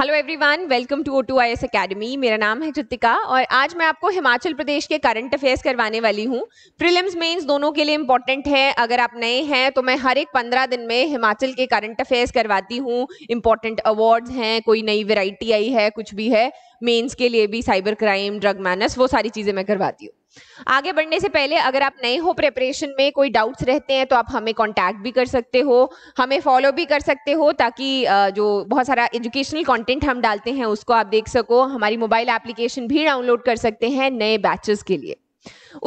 hello everyone welcome to O two I S academy मेरा नाम है कृतिका और आज मैं आपको हिमाचल प्रदेश के करंट अफेयर्स करवाने वाली हूँ प्रीलिम्स मेंस दोनों के लिए इंपॉर्टेंट है अगर आप नए हैं तो मैं हर एक पंद्रह दिन में हिमाचल के करंट अफेयर्स करवाती हूँ इंपॉर्टेंट अवार्ड्स हैं कोई नई वेराइटी आई है कुछ भी है मेन्स के लिए भी साइबर क्राइम ड्रग मैनस वो सारी चीज़ें मैं करवाती हूँ आगे बढ़ने से पहले अगर आप नए हो प्रेपरेशन में कोई डाउट्स रहते हैं तो आप हमें कॉन्टैक्ट भी कर सकते हो हमें फॉलो भी कर सकते हो ताकि जो बहुत सारा एजुकेशनल कॉन्टेंट हम डालते हैं उसको आप देख सको हमारी मोबाइल एप्लीकेशन भी डाउनलोड कर सकते हैं नए बैचेस के लिए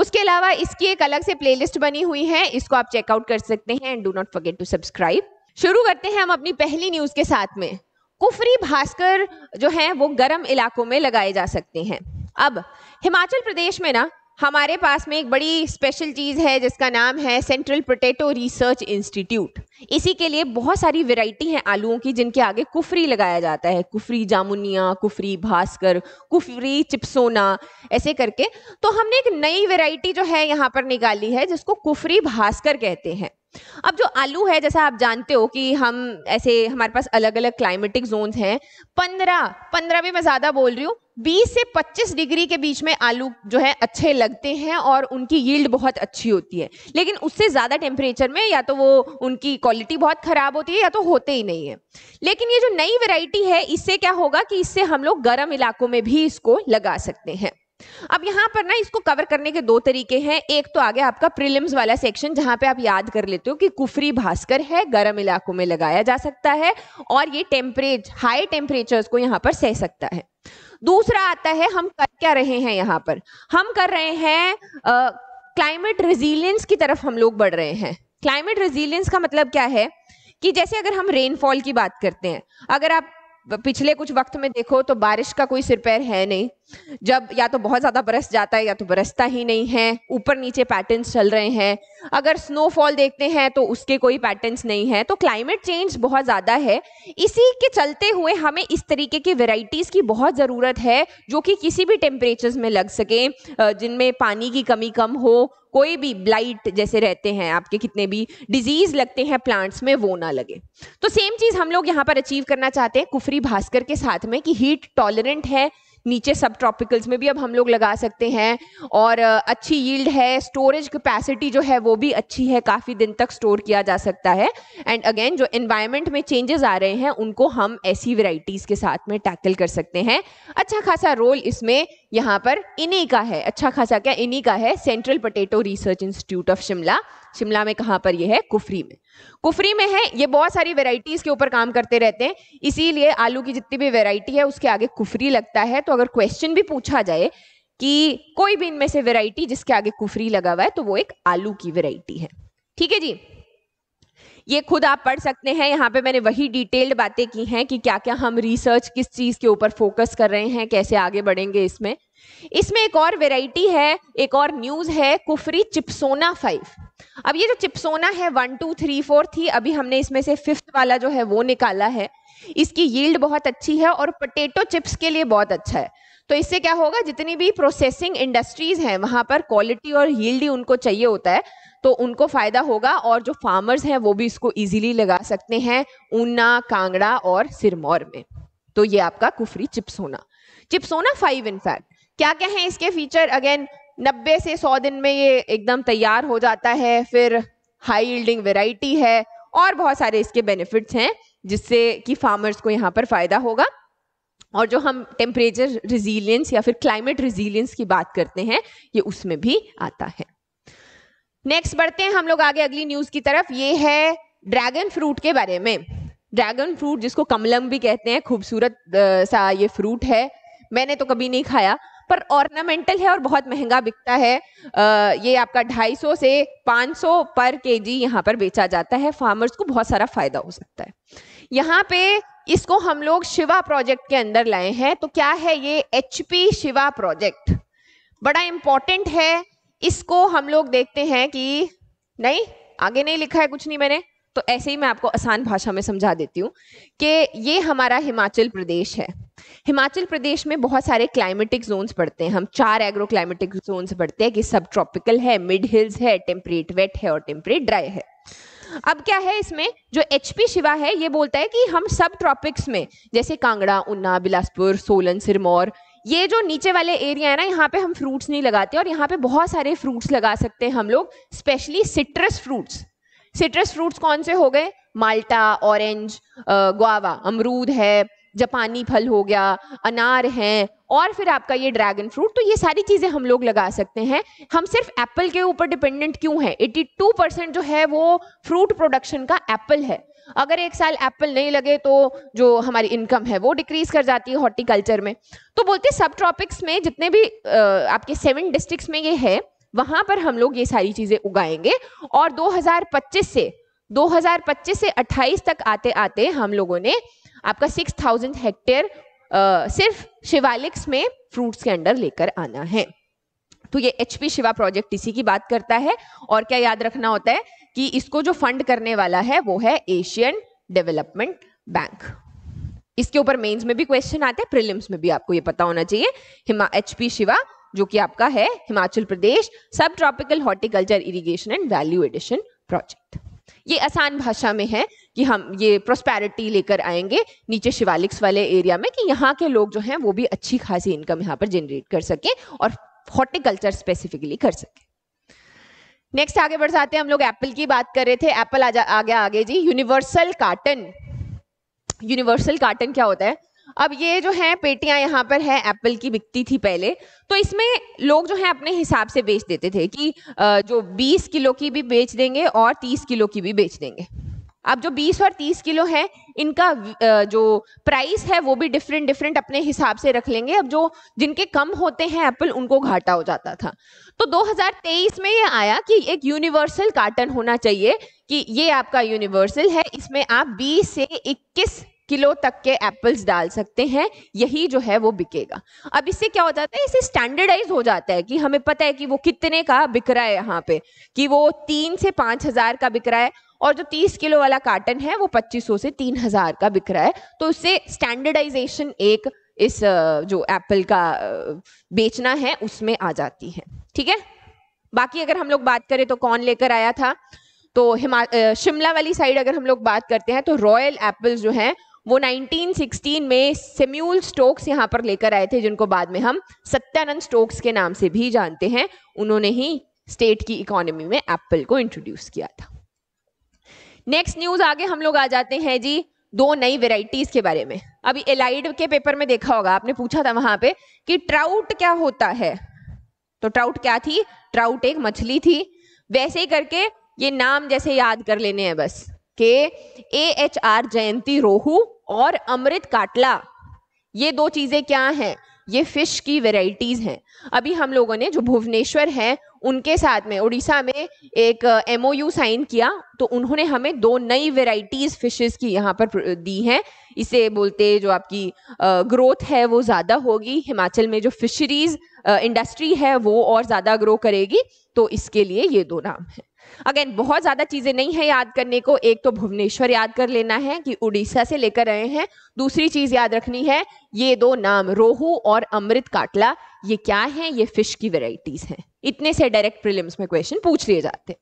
उसके अलावा इसकी एक अलग से प्लेलिस्ट बनी हुई है इसको आप चेकआउट कर सकते हैं and do not forget to subscribe शुरू करते हैं हम अपनी पहली न्यूज के साथ में कुफरी भास्कर जो है वो गर्म इलाकों में लगाए जा सकते हैं अब हिमाचल प्रदेश में ना हमारे पास में एक बड़ी स्पेशल चीज़ है जिसका नाम है सेंट्रल पोटैटो रिसर्च इंस्टीट्यूट इसी के लिए बहुत सारी वैरायटी हैं आलूओं की जिनके आगे कुफरी लगाया जाता है कुफरी जामुनिया कुफरी भास्कर कुफरी चिप्सोना ऐसे करके तो हमने एक नई वैरायटी जो है यहाँ पर निकाली है जिसको कुफरी भास्कर कहते हैं अब जो आलू है जैसा आप जानते हो कि हम ऐसे हमारे पास अलग अलग क्लाइमेटिक जोन्स हैं पंद्रह पंद्रह भी मैं ज़्यादा बोल रही हूँ बीस से पच्चीस डिग्री के बीच में आलू जो है अच्छे लगते हैं और उनकी यील्ड बहुत अच्छी होती है लेकिन उससे ज़्यादा टेम्परेचर में या तो वो उनकी क्वालिटी बहुत ख़राब होती है या तो होते ही नहीं है लेकिन ये जो नई वेराइटी है इससे क्या होगा कि इससे हम लोग गर्म इलाकों में भी इसको लगा सकते हैं अब यहाँ पर ना इसको कवर करने के दो तरीके हैं एक तो आगे आपका प्रिलिम्स वाला सेक्शन जहाँ पे आप याद कर लेते हो कि कुफरी भास्कर है गर्म इलाकों में लगाया जा सकता है और ये टेम्परेच हाई टेम्परेचर्स को यहाँ पर सह सकता है दूसरा आता है हम कर क्या रहे हैं यहाँ पर हम कर रहे हैं क्लाइमेट रेजिलियंस की तरफ हम लोग बढ़ रहे हैं क्लाइमेट रेजिलियंस का मतलब क्या है कि जैसे अगर हम रेनफॉल की बात करते हैं अगर आप पिछले कुछ वक्त में देखो तो बारिश का कोई सिर पैर है नहीं जब या तो बहुत ज़्यादा बरस जाता है या तो बरसता ही नहीं है ऊपर नीचे पैटर्न्स चल रहे हैं अगर स्नोफॉल देखते हैं तो उसके कोई पैटर्न्स नहीं है तो क्लाइमेट चेंज बहुत ज़्यादा है इसी के चलते हुए हमें इस तरीके की वेराइटीज़ की बहुत ज़रूरत है जो कि किसी भी टेम्परेचर में लग सके जिनमें पानी की कमी कम हो कोई भी ब्लाइट जैसे रहते हैं आपके कितने भी डिजीज लगते हैं प्लांट्स में वो ना लगे तो सेम चीज हम लोग यहाँ पर अचीव करना चाहते हैं कुफरी भास्कर के साथ में कि हीट टॉलरेंट है नीचे सब ट्रॉपिकल्स में भी अब हम लोग लगा सकते हैं और अच्छी यील्ड है स्टोरेज कैपेसिटी जो है वो भी अच्छी है काफ़ी दिन तक स्टोर किया जा सकता है एंड अगेन जो इन्वायरमेंट में चेंजेस आ रहे हैं उनको हम ऐसी वेराइटीज़ के साथ में टैकल कर सकते हैं अच्छा खासा रोल इसमें यहाँ पर इन्हीं का है अच्छा खासा क्या इन्हीं का है central potato research institute of Shimla Shimla में कहाँ पर यह है कुफरी में कुफरी में है ये बहुत सारी वेराइटीज के ऊपर काम करते रहते हैं इसीलिए आलू की जितनी भी वेराइटी है उसके आगे कुफरी लगता है तो अगर क्वेश्चन भी पूछा जाए कि कोई भी इनमें से वेराइटी जिसके आगे कुफरी लगा हुआ है तो वो एक आलू की वेराइटी है ठीक है जी ये खुद आप पढ़ सकते हैं यहाँ पे मैंने वही डिटेल्ड बातें की हैं कि क्या क्या हम रिसर्च किस चीज़ के ऊपर फोकस कर रहे हैं कैसे आगे बढ़ेंगे इसमें इसमें एक और वेराइटी है एक और न्यूज़ है कुफरी चिप्सोना फाइव अब ये जो चिप्सोना है वन टू थ्री फोर थी अभी हमने इसमें से फिफ्थ वाला जो है वो निकाला है इसकी यील्ड बहुत अच्छी है और पोटेटो चिप्स के लिए बहुत अच्छा है तो इससे क्या होगा जितनी भी प्रोसेसिंग इंडस्ट्रीज हैं वहां पर क्वालिटी और ही उनको चाहिए होता है तो उनको फ़ायदा होगा और जो फार्मर्स हैं वो भी इसको इजीली लगा सकते हैं ऊना कांगड़ा और सिरमौर में तो ये आपका कुफरी चिप्सोना चिप्सोना फाइव इनफैक्ट क्या क्या है इसके फीचर अगेन नब्बे से सौ दिन में ये एकदम तैयार हो जाता है फिर हाई यील्डिंग वेराइटी है और बहुत सारे इसके बेनिफिट्स हैं जिससे कि फार्मर्स को यहाँ पर फायदा होगा और जो हम टेम्परेचर रिजिलियंस या फिर क्लाइमेट रिजिलियंस की बात करते हैं ये उसमें भी आता है नेक्स्ट बढ़ते हैं हम लोग आगे अगली न्यूज की तरफ ये है ड्रैगन फ्रूट के बारे में ड्रैगन फ्रूट जिसको कमलम भी कहते हैं खूबसूरत सा ये फ्रूट है मैंने तो कभी नहीं खाया पर ऑर्नामेंटल है और बहुत महंगा बिकता है ये आपका 250 से 500 पर केजी यहाँ पर बेचा जाता है फार्मर्स को बहुत सारा फायदा हो सकता है यहाँ पे इसको हम लोग शिवा प्रोजेक्ट के अंदर लाए हैं तो क्या है ये एच पी शिवा प्रोजेक्ट बड़ा इंपॉर्टेंट है इसको हम लोग देखते हैं कि नहीं आगे नहीं लिखा है कुछ नहीं मैंने तो ऐसे ही मैं आपको आसान भाषा में समझा देती हूँ कि ये हमारा हिमाचल प्रदेश है हिमाचल प्रदेश में बहुत सारे क्लाइमेटिक जोन्स पड़ते हैं हम चार एग्रो क्लाइमेटिक जोन्स पड़ते हैं कि सब ट्रॉपिकल है मिड हिल्स है टेम्परेट वेट है और टेम्परेट ड्राई है अब क्या है इसमें जो एच पी शिवा है ये बोलता है कि हम सब ट्रॉपिक्स में जैसे कांगड़ा उन्ना बिलासपुर सोलन सिरमौर ये जो नीचे वाले एरिया है ना यहाँ पे हम फ्रूट्स नहीं लगाते और यहाँ पे बहुत सारे फ्रूट्स लगा सकते हैं हम लोग specially citrus fruits citrus fruits कौन से हो गए माल्टा ऑरेंज गुआवा अमरूद है जापानी फल हो गया अनार हैं और फिर आपका ये ड्रैगन फ्रूट तो ये सारी चीज़ें हम लोग लगा सकते हैं हम सिर्फ एप्पल के ऊपर डिपेंडेंट क्यों हैं टू परसेंट जो है वो फ्रूट प्रोडक्शन का एप्पल है अगर एक साल एप्पल नहीं लगे तो जो हमारी इनकम है वो डिक्रीज कर जाती है हॉर्टिकल्चर में तो बोलते सब ट्रॉपिक्स में जितने भी आपके सेवन डिस्ट्रिक्ट में ये है वहाँ पर हम लोग ये सारी चीज़ें उगाएंगे और 2025 से 2025 से 28 तक आते आते हम लोगों ने आपका 6000 हेक्टेयर सिर्फ शिवालिक्स में फ्रूट्स के अंडर लेकर आना है तो ये एचपी शिवा प्रोजेक्ट इसी की बात करता है और क्या याद रखना होता है कि इसको जो फंड करने वाला है वो है एशियन डेवलपमेंट बैंक इसके ऊपर मेंस में भी क्वेश्चन आते हैं प्रिलिम्स में भी आपको ये पता होना चाहिए हिमा एचपी शिवा जो कि आपका है Himachal Pradesh subtropical horticulture irrigation and value addition project ये आसान भाषा में है कि हम ये प्रोस्पैरिटी लेकर आएंगे नीचे शिवालिक्स वाले एरिया में कि यहाँ के लोग जो हैं वो भी अच्छी खासी इनकम यहाँ पर जनरेट कर सके और हॉर्टिकल्चर स्पेसिफिकली कर सके नेक्स्ट आगे बढ़ जाते हैं हम लोग एप्पल की बात कर रहे थे एप्पल आ गया आगे जी यूनिवर्सल कार्टन यूनिवर्सल कार्टन क्या होता है अब ये जो है पेटियां यहाँ पर है एप्पल की बिकती थी पहले तो इसमें लोग जो है अपने हिसाब से बेच देते थे कि जो 20 किलो की भी बेच देंगे और 30 किलो की भी बेच देंगे अब जो 20 और 30 किलो है इनका जो प्राइस है वो भी डिफरेंट डिफरेंट अपने हिसाब से रख लेंगे अब जो जिनके कम होते हैं एप्पल उनको घाटा हो जाता था तो 2023 में ये आया कि एक यूनिवर्सल कार्टन होना चाहिए कि ये आपका यूनिवर्सल है इसमें आप 20 से 21 किलो तक के एप्पल्स डाल सकते हैं यही जो है वो बिकेगा अब इससे क्या हो जाता है इसे स्टैंडर्डाइज हो जाता है कि हमें पता है कि वो कितने का बिक रहा है यहाँ पे कि वो तीन से पाँच हजार का बिक रहा है और जो तीस किलो वाला कार्टन है वो पच्चीस से तीन का बिक रहा है तो उससे स्टैंडर्डाइजेशन एक इस जो एप्पल का बेचना है उसमें आ जाती है ठीक है बाकी अगर हम लोग बात करें तो कौन लेकर आया था तो हिमा शिमला वाली साइड अगर हम लोग बात करते हैं तो रॉयल एप्पल जो हैं वो 1916 में सेम्यूल स्टोक्स यहाँ पर लेकर आए थे जिनको बाद में हम सत्यानंद स्टोक्स के नाम से भी जानते हैं उन्होंने ही स्टेट की इकोनॉमी में एप्पल को इंट्रोड्यूस किया था नेक्स्ट न्यूज आगे हम लोग आ जाते हैं जी दो नई वेराइटीज के बारे में अभी एलाइड के पेपर में देखा होगा आपने पूछा था वहां पे कि ट्राउट क्या होता है तो ट्राउट क्या थी ट्राउट एक मछली थी वैसे ही करके ये नाम जैसे याद कर लेने हैं बस के ए एच आर जयंती रोहू और अमृत काटला ये दो चीज़ें क्या हैं ये फिश की वेराइटीज़ हैं अभी हम लोगों ने जो भुवनेश्वर है उनके साथ में उड़ीसा में एक एम uh, साइन किया तो उन्होंने हमें दो नई वेराइटीज़ फिशेस की यहाँ पर दी हैं इसे बोलते जो आपकी ग्रोथ uh, है वो ज़्यादा होगी हिमाचल में जो फिशरीज़ इंडस्ट्री uh, है वो और ज़्यादा ग्रो करेगी तो इसके लिए ये दो नाम हैं अगेन बहुत ज़्यादा चीज़ें नहीं है याद करने को एक तो भुवनेश्वर याद कर लेना है कि उड़ीसा से लेकर आए हैं दूसरी चीज़ याद रखनी है ये दो नाम रोहू और अमृत काटला ये क्या है ये फिश की वेराइटीज़ हैं इतने से डायरेक्ट प्रिलिम्स में क्वेश्चन पूछ लिए जाते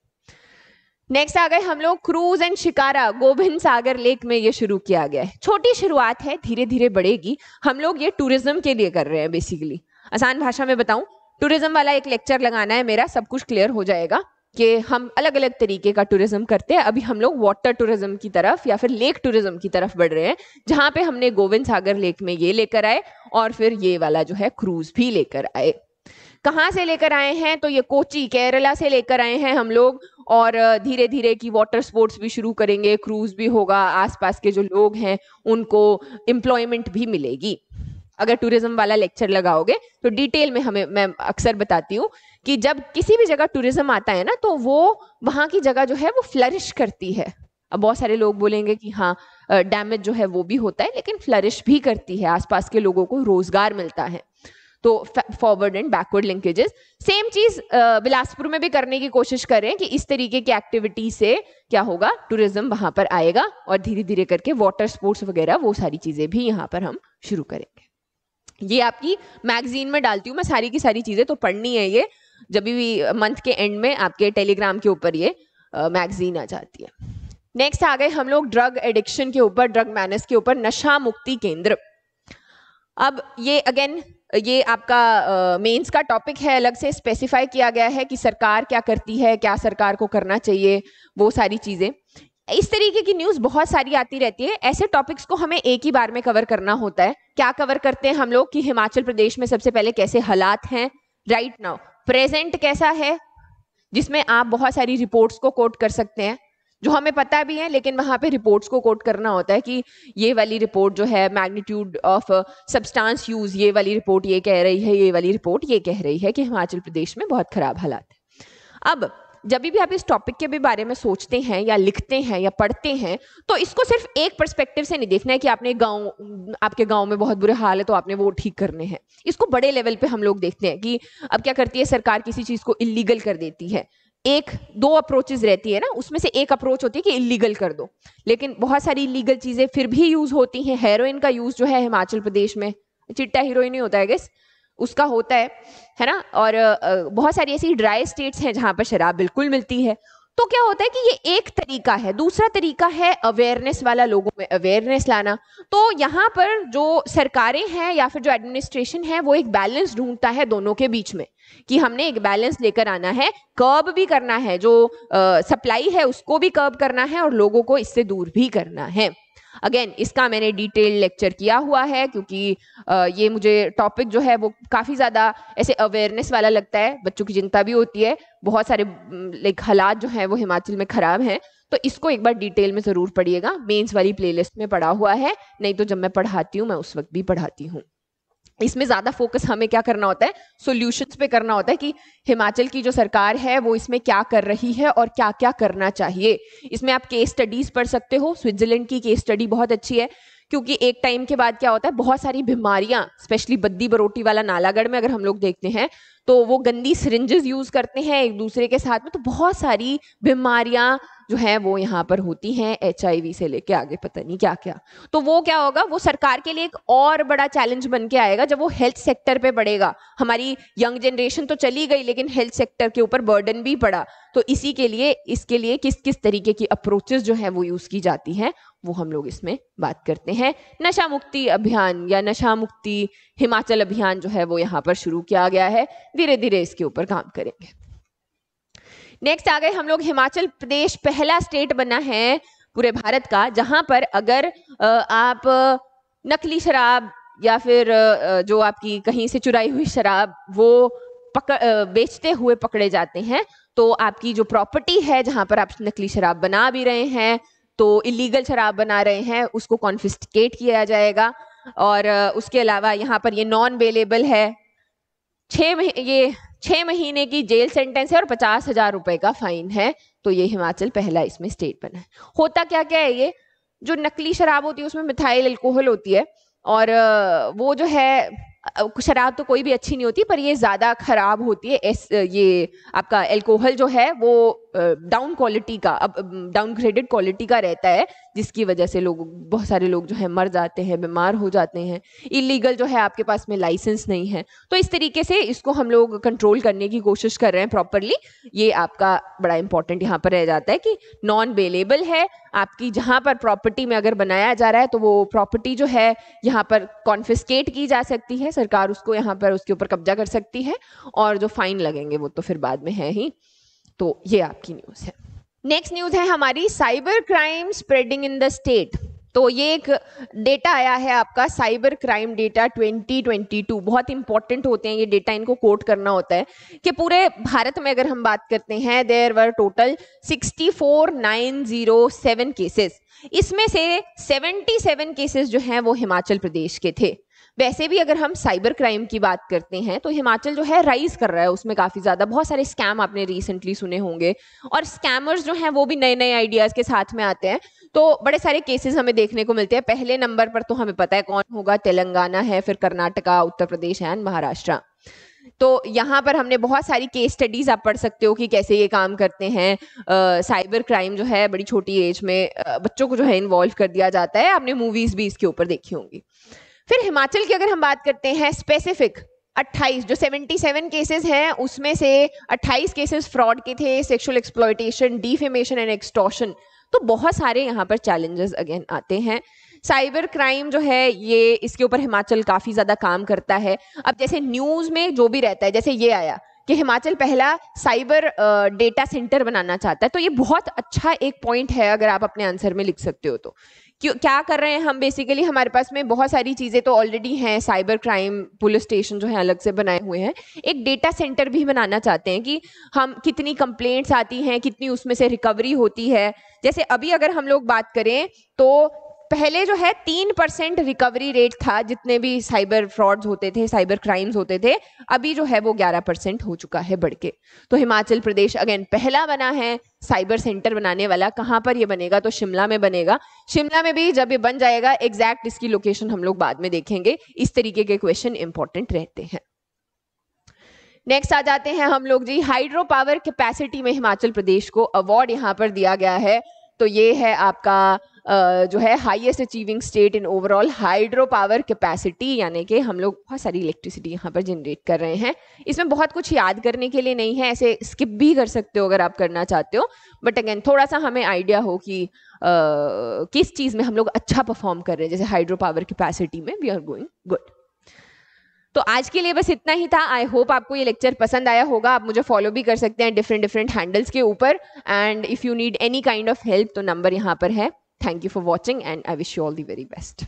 नेक्स्ट आ गए हम लोग cruise and shikara Govind Sagar lake में ये शुरू किया गया है छोटी शुरुआत है धीरे धीरे बढ़ेगी हम लोग ये टूरिज्म के लिए कर रहे हैं बेसिकली आसान भाषा में बताऊं टूरिज्म वाला एक लेक्चर लगाना है मेरा सब कुछ क्लियर हो जाएगा कि हम अलग अलग तरीके का टूरिज्म करते हैं अभी हम लोग वाटर टूरिज्म की तरफ या फिर लेक टूरिज्म की तरफ बढ़ रहे हैं जहाँ पे हमने गोविंद सागर लेक में ये लेकर आए और फिर ये वाला जो है क्रूज भी लेकर आए कहाँ से लेकर आए हैं तो ये कोची केरला से लेकर आए हैं हम लोग और धीरे धीरे की वाटर स्पोर्ट्स भी शुरू करेंगे क्रूज भी होगा आसपास के जो लोग हैं उनको एम्प्लॉयमेंट भी मिलेगी अगर टूरिज्म वाला लेक्चर लगाओगे तो डिटेल में हमें मैं अक्सर बताती हूँ कि जब किसी भी जगह टूरिज्म आता है ना तो वो वहाँ की जगह जो है वो फ्लरिश करती है अब बहुत सारे लोग बोलेंगे कि हाँ डैमेज जो है वो भी होता है लेकिन फ्लरिश भी करती है आसपास के लोगों को रोजगार मिलता है तो forward and backward linkages same चीज बिलासपुर में भी करने की कोशिश कर रहे हैं कि इस तरीके की एक्टिविटी से क्या होगा टूरिज्म वहां पर आएगा और धीरे धीरे करके वाटर स्पोर्ट्स वगैरह वो सारी चीजें भी यहाँ पर हम शुरू करेंगे ये आपकी मैगजीन में डालती हूँ मैं सारी की सारी चीज़ें तो पढ़नी है ये जब भी मंथ के एंड में आपके टेलीग्राम के ऊपर ये मैगजीन आ जाती है नेक्स्ट आ गए हम लोग ड्रग एडिक्शन के ऊपर ड्रग मैनस के ऊपर नशा मुक्ति केंद्र अब ये अगेन ये आपका मेंस uh, का टॉपिक है अलग से स्पेसिफाई किया गया है कि सरकार क्या करती है क्या सरकार को करना चाहिए वो सारी चीज़ें इस तरीके की न्यूज बहुत सारी आती रहती है ऐसे टॉपिक्स को हमें एक ही बार में कवर करना होता है क्या कवर करते हैं हम लोग कि हिमाचल प्रदेश में सबसे पहले कैसे हालात हैं राइट नाउ प्रेजेंट कैसा है जिसमें आप बहुत सारी रिपोर्ट्स को कोट कर सकते हैं जो हमें पता भी है लेकिन वहां पे रिपोर्ट्स को कोट करना होता है कि ये वाली रिपोर्ट जो है मैग्नीट्यूड ऑफ सब्सटेंस यूज ये वाली रिपोर्ट ये कह रही है ये वाली रिपोर्ट ये कह रही है कि हिमाचल प्रदेश में बहुत खराब हालात है अब जब भी आप इस टॉपिक के भी बारे में सोचते हैं या लिखते हैं या पढ़ते हैं तो इसको सिर्फ एक पर्सपेक्टिव से नहीं देखना है कि आपने गाँव आपके गाँव में बहुत बुरे हाल है तो आपने वो ठीक करने हैं इसको बड़े लेवल पे हम लोग देखते हैं कि अब क्या करती है सरकार किसी चीज़ को इलीगल कर देती है एक दो अप्रोचेज रहती है ना उसमें से एक अप्रोच होती है कि इलीगल कर दो लेकिन बहुत सारी इलीगल चीज़ें फिर भी यूज़ होती हैं हेरोइन का यूज़ जो है हिमाचल प्रदेश में चिट्टा हीरोइन ही होता है गेस उसका होता है है ना और बहुत सारी ऐसी ड्राई स्टेट्स हैं जहाँ पर शराब बिल्कुल मिलती है तो क्या होता है कि ये एक तरीका है दूसरा तरीका है अवेयरनेस वाला लोगों में अवेयरनेस लाना तो यहाँ पर जो सरकारें हैं या फिर जो एडमिनिस्ट्रेशन है वो एक बैलेंस ढूंढता है दोनों के बीच में कि हमने एक बैलेंस लेकर आना है कर्ब भी करना है जो सप्लाई है उसको भी कर्ब करना है और लोगों को इससे दूर भी करना है अगेन इसका मैंने डिटेल लेक्चर किया हुआ है क्योंकि ये मुझे टॉपिक जो है वो काफ़ी ज़्यादा ऐसे अवेयरनेस वाला लगता है बच्चों की चिंता भी होती है बहुत सारे लाइक हालात जो हैं वो हिमाचल में ख़राब हैं तो इसको एक बार डिटेल में ज़रूर पढ़िएगा मेंस वाली प्लेलिस्ट में पढ़ा हुआ है नहीं तो जब मैं पढ़ाती हूँ मैं उस वक्त भी पढ़ाती हूँ इसमें ज़्यादा फोकस हमें क्या करना होता है सॉल्यूशंस पे करना होता है कि हिमाचल की जो सरकार है वो इसमें क्या कर रही है और क्या क्या करना चाहिए इसमें आप केस स्टडीज़ पढ़ सकते हो स्विट्जरलैंड की केस स्टडी बहुत अच्छी है क्योंकि एक टाइम के बाद क्या होता है बहुत सारी बीमारियां स्पेशली बद्दी बरोटी वाला नालागढ़ में अगर हम लोग देखते हैं तो वो गंदी सिरिंजेस यूज करते हैं एक दूसरे के साथ में तो बहुत सारी बीमारियां जो है वो यहाँ पर होती हैं एच से लेके आगे पता नहीं क्या क्या तो वो क्या होगा वो सरकार के लिए एक और बड़ा चैलेंज बन के आएगा जब वो हेल्थ सेक्टर पे बढ़ेगा हमारी यंग जनरेशन तो चली गई लेकिन हेल्थ सेक्टर के ऊपर बर्डन भी पड़ा तो इसी के लिए इसके लिए किस किस तरीके की अप्रोचेस जो है वो यूज की जाती हैं वो हम लोग इसमें बात करते हैं नशा मुक्ति अभियान या नशा मुक्ति हिमाचल अभियान जो है वो यहाँ पर शुरू किया गया है धीरे धीरे इसके ऊपर काम करेंगे नेक्स्ट आ गए हम लोग हिमाचल प्रदेश पहला स्टेट बना है पूरे भारत का जहां पर अगर आप नकली शराब या फिर जो आपकी कहीं से चुराई हुई शराब वो पकड़ बेचते हुए पकड़े जाते हैं तो आपकी जो प्रॉपर्टी है जहां पर आप नकली शराब बना भी रहे हैं तो इलीगल शराब बना रहे हैं उसको कॉन्फिस्टिकेट किया जाएगा और उसके अलावा यहाँ पर ये नॉन अवेलेबल है छः ये छः महीने की जेल सेंटेंस है और पचास हजार रुपए का फाइन है तो ये हिमाचल पहला इसमें स्टेट बना है होता क्या क्या है ये जो नकली शराब होती है उसमें मिथाइल अल्कोहल होती है और वो जो है शराब तो कोई भी अच्छी नहीं होती पर ये ज़्यादा खराब होती है ये आपका एल्कोहल जो है वो डाउन क्वालिटी का अब डाउनग्रेडेड क्वालिटी का रहता है जिसकी वजह से लोग बहुत सारे लोग जो है मर जाते हैं बीमार हो जाते हैं इलीगल जो है आपके पास में लाइसेंस नहीं है तो इस तरीके से इसको हम लोग कंट्रोल करने की कोशिश कर रहे हैं प्रॉपरली ये आपका बड़ा इंपॉर्टेंट यहाँ पर रह जाता है कि नॉन अवेलेबल है आपकी जहाँ पर प्रॉपर्टी में अगर बनाया जा रहा है तो वो प्रॉपर्टी जो है यहाँ पर कॉन्फिस्केट की जा सकती है सरकार उसको यहाँ पर उसके ऊपर कब्जा कर सकती है और जो फाइन लगेंगे वो तो फिर बाद में है ही तो ये आपकी न्यूज है नेक्स्ट न्यूज है हमारी cyber crime spreading in the state तो ये एक डेटा आया है आपका साइबर क्राइम डेटा 2022 बहुत इंपॉर्टेंट होते हैं ये डेटा इनको कोट करना होता है कि पूरे भारत में अगर हम बात करते हैं देयर वर टोटल 64907 केसेस इसमें से 77 केसेस जो हैं वो हिमाचल प्रदेश के थे वैसे भी अगर हम साइबर क्राइम की बात करते हैं तो हिमाचल जो है राइज कर रहा है उसमें काफ़ी ज़्यादा बहुत सारे स्कैम आपने रिसेंटली सुने होंगे और स्कैमर्स जो हैं वो भी नए नए आइडियाज़ के साथ में आते हैं तो बड़े सारे केसेस हमें देखने को मिलते हैं पहले नंबर पर तो हमें पता है कौन होगा तेलंगाना है फिर कर्नाटका उत्तर प्रदेश एंड महाराष्ट्र तो यहाँ पर हमने बहुत सारी केस स्टडीज आप पढ़ सकते हो कि कैसे ये काम करते हैं आ, साइबर क्राइम जो है बड़ी छोटी एज में आ, बच्चों को जो है इन्वॉल्व कर दिया जाता है आपने मूवीज भी इसके ऊपर देखी होंगी फिर हिमाचल की अगर हम बात करते हैं स्पेसिफिक 28 जो 77 केसेस हैं उसमें से 28 केसेस फ्रॉड के थे sexual exploitation defamation and extortion तो बहुत सारे यहाँ पर चैलेंजेस अगेन आते हैं साइबर क्राइम जो है ये इसके ऊपर हिमाचल काफ़ी ज़्यादा काम करता है अब जैसे न्यूज़ में जो भी रहता है जैसे ये आया कि हिमाचल पहला साइबर डेटा सेंटर बनाना चाहता है तो ये बहुत अच्छा एक पॉइंट है अगर आप अपने आंसर में लिख सकते हो तो क्यों क्या कर रहे हैं हम बेसिकली हमारे पास में बहुत सारी चीज़ें तो ऑलरेडी हैं साइबर क्राइम पुलिस स्टेशन जो है अलग से बनाए हुए हैं एक डेटा सेंटर भी बनाना चाहते हैं कि हम कितनी कंप्लेंट्स आती हैं कितनी उसमें से रिकवरी होती है जैसे अभी अगर हम लोग बात करें तो पहले जो है तीन परसेंट रिकवरी रेट था जितने भी साइबर फ्रॉड्स होते थे साइबर क्राइम्स होते थे अभी जो है वो ग्यारह परसेंट हो चुका है बढ़ के तो हिमाचल प्रदेश अगेन पहला बना है साइबर सेंटर बनाने वाला कहाँ पर ये बनेगा तो शिमला में बनेगा शिमला में भी जब ये बन जाएगा एग्जैक्ट इसकी लोकेशन हम लोग बाद में देखेंगे इस तरीके के क्वेश्चन इंपॉर्टेंट रहते हैं नेक्स्ट आ जाते हैं हम लोग जी हाइड्रो पावर कैपेसिटी में हिमाचल प्रदेश को अवार्ड यहाँ पर दिया गया है तो ये है आपका जो है highest achieving state in overall hydro power capacity यानी कि हम लोग बहुत सारी इलेक्ट्रिसिटी यहाँ पर जनरेट कर रहे हैं इसमें बहुत कुछ याद करने के लिए नहीं है ऐसे स्किप भी कर सकते हो अगर आप करना चाहते हो बट अगेन थोड़ा सा हमें आइडिया हो कि uh, किस चीज़ में हम लोग अच्छा परफॉर्म कर रहे हैं जैसे हाइड्रो पावर कैपेसिटी में वी आर गोइंग गुड तो आज के लिए बस इतना ही था आई होप आपको ये लेक्चर पसंद आया होगा आप मुझे फॉलो भी कर सकते हैं डिफरेंट डिफरेंट हैंडल्स के ऊपर and if you need any kind of help तो नंबर यहाँ पर है thank you for watching and I wish you all the very best